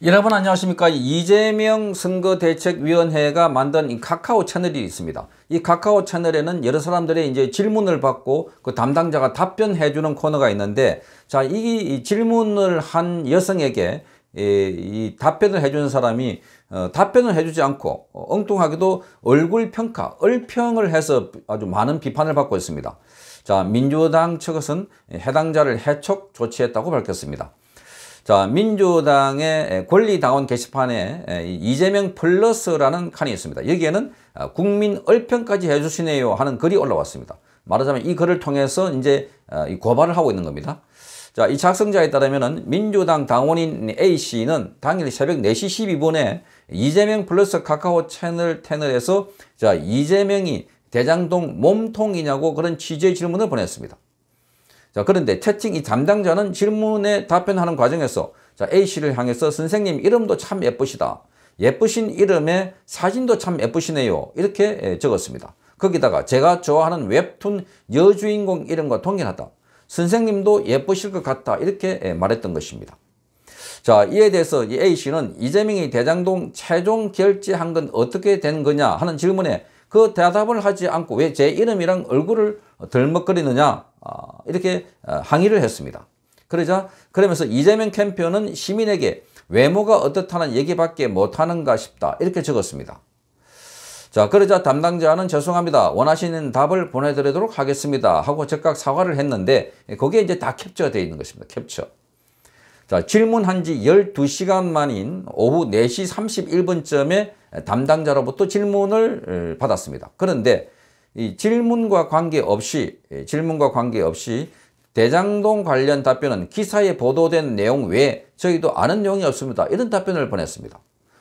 여러분 안녕하십니까 이재명 선거대책위원회가 만든 이 카카오 채널이 있습니다 이 카카오 채널에는 여러 사람들의 이제 질문을 받고 그 담당자가 답변해 주는 코너가 있는데 자이 질문을 한 여성에게 예, 이 답변을 해주는 사람이 어, 답변을 해주지 않고 어, 엉뚱하게도 얼굴 평가, 얼평을 해서 아주 많은 비판을 받고 있습니다. 자, 민주당 측은 해당자를 해촉 조치했다고 밝혔습니다. 자 민주당의 권리당원 게시판에 이재명 플러스라는 칸이 있습니다. 여기에는 아, 국민 얼평까지 해주시네요 하는 글이 올라왔습니다. 말하자면 이 글을 통해서 이제 아, 고발을 하고 있는 겁니다. 자, 이 작성자에 따르면 민주당 당원인 A씨는 당일 새벽 4시 12분에 이재명 플러스 카카오 채널 채널에서 자 이재명이 대장동 몸통이냐고 그런 취재 질문을 보냈습니다. 자, 그런데 채찍 이 담당자는 질문에 답변하는 과정에서 자, A씨를 향해서 선생님 이름도 참 예쁘시다. 예쁘신 이름에 사진도 참 예쁘시네요. 이렇게 예, 적었습니다. 거기다가 제가 좋아하는 웹툰 여주인공 이름과 동일하다. 선생님도 예쁘실 것 같다. 이렇게 예, 말했던 것입니다. 자, 이에 대해서 이 A씨는 이재명이 대장동 최종 결제한 건 어떻게 된 거냐 하는 질문에 그 대답을 하지 않고 왜 제 이름이랑 얼굴을 덜먹거리느냐 이렇게 어, 항의를 했습니다. 그러자 그러면서 이재명 캠페인은 시민에게 외모가 어떻다는 얘기밖에 못하는가 싶다 이렇게 적었습니다. 자 그러자 담당자는 죄송합니다. 원하시는 답을 보내드리도록 하겠습니다. 하고 즉각 사과를 했는데 거기에 이제 다 캡처가 되어 있는 것입니다. 캡처. 자 질문한 지 12시간 만인 오후 4시 31분쯤에 담당자로부터 질문을 어, 받았습니다. 그런데 이 질문과 관계없이 예, 질문과 관계없이 대장동 관련 답변은 기사에 보도된 내용 외에 저희도 아는 내용이 없습니다. 이런 답변을 보냈습니다.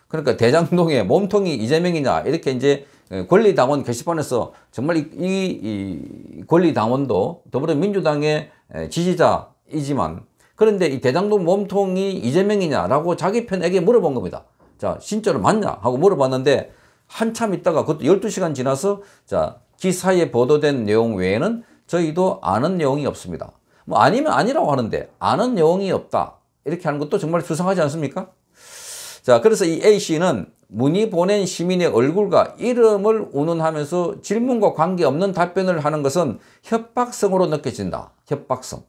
그러니까 대장동의 몸통이 이재명이냐 이렇게 이제 예, 권리당원 게시판에서 정말 이, 이 권리당원도 더불어민주당의 예, 지지자이지만 그런데 이 대장동 몸통이 이재명이냐라고 자기 편에게 물어본 겁니다. 자, 진짜로 맞냐? 하고 물어봤는데 한참 있다가 그것도 12시간 지나서 자, 기사에 보도된 내용 외에는 저희도 아는 내용이 없습니다. 뭐 아니면 아니라고 하는데 아는 내용이 없다. 이렇게 하는 것도 정말 수상하지 않습니까? 자, 그래서 이 A씨는 문의 보낸 시민의 얼굴과 이름을 운운하면서 질문과 관계없는 답변을 하는 것은 협박성으로 느껴진다. 협박성.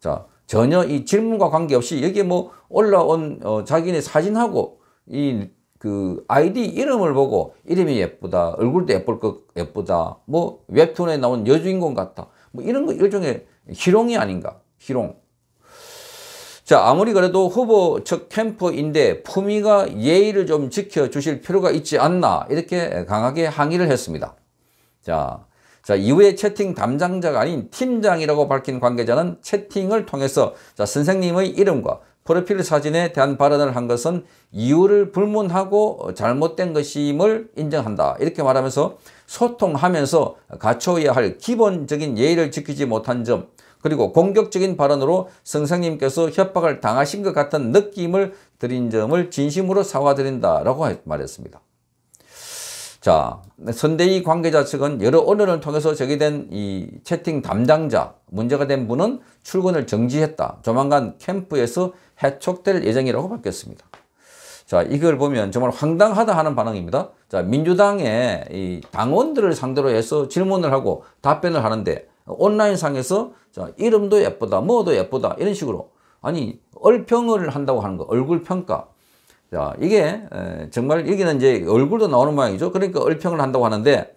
자, 전혀 이 질문과 관계없이 여기에 뭐 올라온 어, 자기네 사진하고 이그 아이디 이름을 보고 이름이 예쁘다 얼굴도 예쁠 것 예쁘다 뭐 웹툰에 나온 여주인공 같다 뭐 이런 거 일종의 희롱이 아닌가 희롱 자 아무리 그래도 후보 측 캠프인데 품위가 예의를 좀 지켜주실 필요가 있지 않나 이렇게 강하게 항의를 했습니다 자, 자 이후에 채팅 담당자가 아닌 팀장이라고 밝힌 관계자는 채팅을 통해서 자, 선생님의 이름과 프로필 사진에 대한 발언을 한 것은 이유를 불문하고 잘못된 것임을 인정한다. 이렇게 말하면서 소통하면서 갖춰야 할 기본적인 예의를 지키지 못한 점 그리고 공격적인 발언으로 선생님께서 협박을 당하신 것 같은 느낌을 드린 점을 진심으로 사과드린다라고 말했습니다. 자, 선대위 관계자 측은 여러 언론을 통해서 제기된 이 채팅 담당자, 문제가 된 분은 출근을 정지했다. 조만간 캠프에서 해촉될 예정이라고 밝혔습니다. 자, 이걸 보면 정말 황당하다 하는 반응입니다. 자, 민주당의 이 당원들을 상대로 해서 질문을 하고 답변을 하는데 온라인상에서 자, 이름도 예쁘다, 뭐도 예쁘다 이런 식으로 아니 얼평을 한다고 하는 거, 얼굴 평가. 자, 이게 정말 여기는 이제 얼굴도 나오는 모양이죠. 그러니까 얼평을 한다고 하는데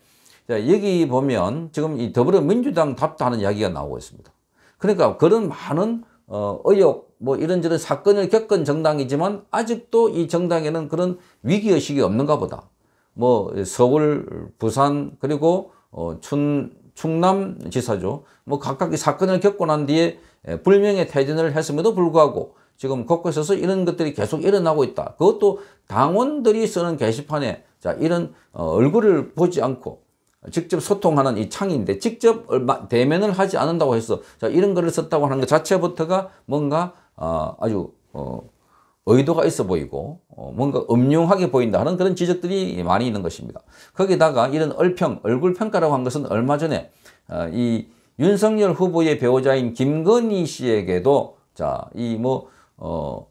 자, 여기 보면 지금 이 더불어민주당 답다 하는 이야기가 나오고 있습니다. 그러니까 그런 많은 어, 의혹 뭐 이런저런 사건을 겪은 정당이지만 아직도 이 정당에는 그런 위기의식이 없는가 보다. 뭐 서울, 부산 그리고 어, 춘, 충남 지사죠. 뭐 각각 이 사건을 겪고 난 뒤에 불명예 퇴진을 했음에도 불구하고 지금 곳곳에서 이런 것들이 계속 일어나고 있다. 그것도 당원들이 쓰는 게시판에 자 이런 어, 얼굴을 보지 않고 직접 소통하는 이 창인데 직접 얼마 대면을 하지 않는다고 해서 자 이런 글을 썼다고 하는 것 자체부터가 뭔가 아, 아주 어, 의도가 있어 보이고 어, 뭔가 음흉하게 보인다 하는 그런 지적들이 많이 있는 것입니다. 거기다가 이런 얼평, 얼굴 평가라고 한 것은 얼마 전에 아, 이 윤석열 후보의 배우자인 김건희 씨에게도 자, 이 뭐, 어,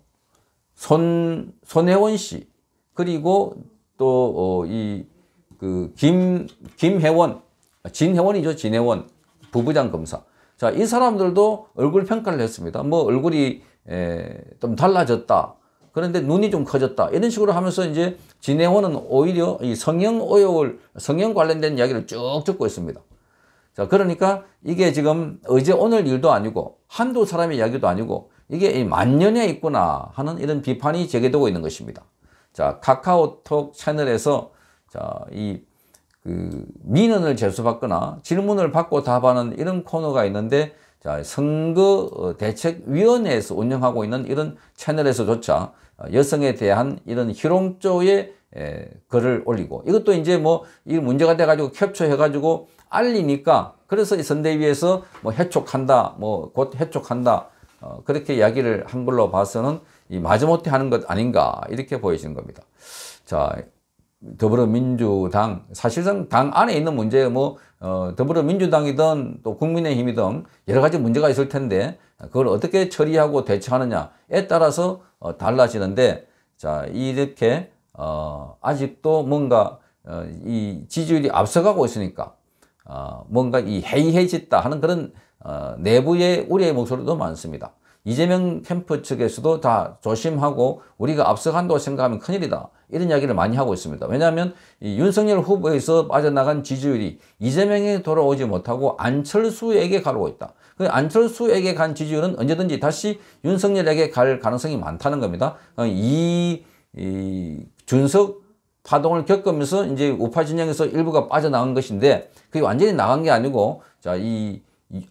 손, 손혜원 씨, 그리고 또, 어, 이, 그, 김, 김혜원, 진혜원이죠, 진혜원, 부부장 검사. 자, 이 사람들도 얼굴 평가를 했습니다. 뭐, 얼굴이 예, 좀 달라졌다. 그런데 눈이 좀 커졌다. 이런 식으로 하면서 이제 진행원은 오히려 이 성형 오역을, 성형 관련된 이야기를 쭉 듣고 있습니다. 자, 그러니까 이게 지금 어제 오늘 일도 아니고 한두 사람의 이야기도 아니고 이게 만년에 있구나 하는 이런 비판이 제기되고 있는 것입니다. 자, 카카오톡 채널에서 자, 이, 그, 민원을 제수받거나 질문을 받고 답하는 이런 코너가 있는데 자, 선거 어, 대책위원회에서 운영하고 있는 이런 채널에서조차 어, 여성에 대한 이런 희롱조의 에, 글을 올리고 이것도 이제 뭐 이 문제가 돼가지고 캡처해가지고 알리니까 그래서 이 선대위에서 뭐 해촉한다 뭐 곧 해촉한다 어, 그렇게 이야기를 한 걸로 봐서는 이 마지못해 하는 것 아닌가 이렇게 보여지는 겁니다. 자 더불어민주당 사실상 당 안에 있는 문제 뭐 어, 더불어민주당이든 또 국민의힘이든 여러 가지 문제가 있을 텐데 그걸 어떻게 처리하고 대처하느냐에 따라서 어, 달라지는데 자 이렇게 어, 아직도 뭔가 어, 이 지지율이 앞서가고 있으니까 어, 뭔가 이 해이해졌다 하는 그런 어, 내부의 우려의 목소리도 많습니다. 이재명 캠프 측에서도 다 조심하고 우리가 앞서간다고 생각하면 큰일이다. 이런 이야기를 많이 하고 있습니다. 왜냐하면 이 윤석열 후보에서 빠져나간 지지율이 이재명에 돌아오지 못하고 안철수에게 가고 있다. 그 안철수에게 간 지지율은 언제든지 다시 윤석열에게 갈 가능성이 많다는 겁니다. 어, 이, 이 준석 파동을 겪으면서 이제 우파 진영에서 일부가 빠져나간 것인데 그게 완전히 나간 게 아니고 자이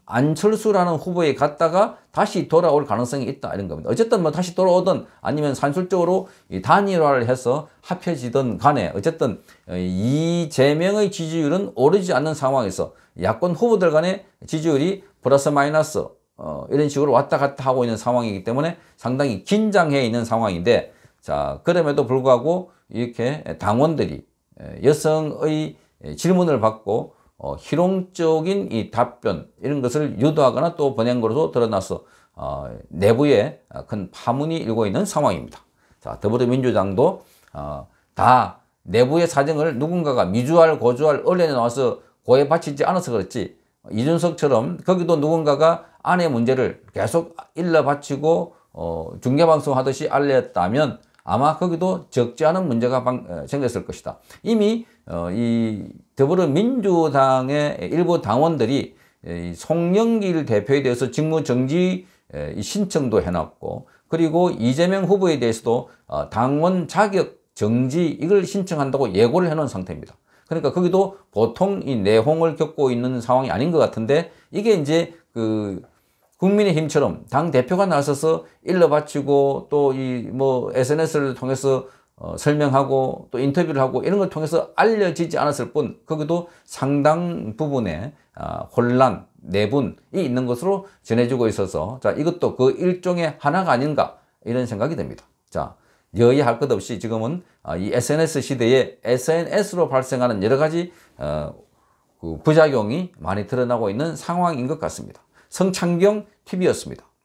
안철수라는 후보에 갔다가 다시 돌아올 가능성이 있다 이런 겁니다. 어쨌든 뭐 다시 돌아오든 아니면 산술적으로 단일화를 해서 합해지든 간에 어쨌든 이재명의 지지율은 오르지 않는 상황에서 야권 후보들 간의 지지율이 플러스 마이너스 어, 이런 식으로 왔다 갔다 하고 있는 상황이기 때문에 상당히 긴장해 있는 상황인데 자 그럼에도 불구하고 이렇게 당원들이 예, 여성의 질문을 받고 어, 희롱적인 이 답변 이런 것을 유도하거나 또 보낸 것으로 드러나서 어, 내부에 큰 파문이 일고 있는 상황입니다. 자, 더불어민주당도 어, 다 내부의 사정을 누군가가 미주할 고주할 언론에 나와서 고해 바치지 않아서 그렇지 이준석처럼 거기도 누군가가 안의 문제를 계속 일러 바치고 어, 중계방송 하듯이 알렸다면 아마 거기도 적지 않은 문제가 방, 어, 생겼을 것이다. 이미 어, 이 더불어민주당의 일부 당원들이 송영길 대표에 대해서 직무정지 신청도 해놨고 그리고 이재명 후보에 대해서도 어, 당원 자격 정지 이걸 신청한다고 예고를 해놓은 상태입니다. 그러니까 거기도 보통 이 내홍을 겪고 있는 상황이 아닌 것 같은데 이게 이제 그 국민의힘처럼 당 대표가 나서서 일러 바치고 또 이 뭐 SNS를 통해서 어, 설명하고 또 인터뷰를 하고 이런 걸 통해서 알려지지 않았을 뿐 거기도 상당 부분의 어, 혼란, 내분이 있는 것으로 전해지고 있어서 자 이것도 그 일종의 하나가 아닌가 이런 생각이 듭니다. 자 여의할 것 없이 지금은 어, 이 SNS 시대에 SNS로 발생하는 여러 가지 어, 그 부작용이 많이 드러나고 있는 상황인 것 같습니다. 성창경 TV였습니다.